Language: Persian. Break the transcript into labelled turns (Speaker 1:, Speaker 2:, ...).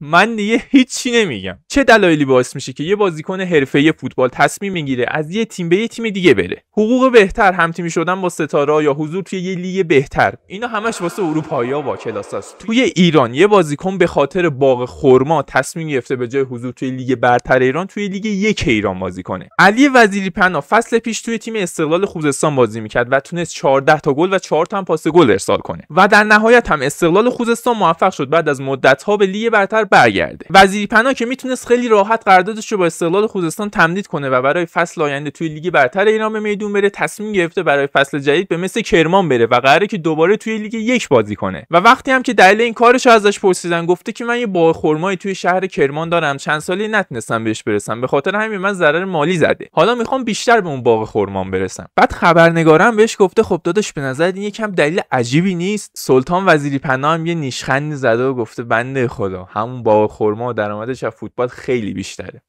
Speaker 1: من دیگه هیچی نمیگم چه دلایلی باعث میشه که یه بازیکن حرفه‌ای فوتبال تصمیم میگیره از یه تیم به یه تیم دیگه بره حقوق بهتر همتیمی شدن با ستاره یا حضور توی یه لیگ بهتر اینا همش واسه ها با کلاساست توی ایران یه بازیکن به خاطر باغ خرما تصمیم گرفته به جای حضور توی لیگ برتر ایران توی لیگ یک ایران بازی کنه علی وزیری پنا فصل پیش توی تیم استقلال خوزستان بازی میکرد و تونست 14 تا گل و 4 تا پاس گل ارسال کنه و در نهایت هم استقلال خوزستان موفق شد بعد از مدت ها به لیگ برتر برگرده وزیری پناه که میتونست خیلی راحت قراردادش رو با استقلال خوزستان تمدید کنه و برای فصل آینده توی لیگ برتر ایران به میدون بره تصمیم گرفته برای فصل جدید به مثل کرمان بره و قراره که دوباره توی لیگ یک بازی کنه و وقتی هم که دلیل این کارش ازش پرسیدن گفته که من یه با خرمایی توی شهر کرمان دارم چند سالی نتونستم بهش برسم به خاطر همین من ضرر مالی زده حالا میخوام بیشتر به اون باغ خرمان برسم بعد خبرنگارم بهش گفته خب داداش به نظر این یکم دلیل عجیبی نیست سلطان وزیری پناه هم یه نیشخندی زده و گفته بنده خدا همون اون با خرما درآمدش از فوتبال خیلی بیشتره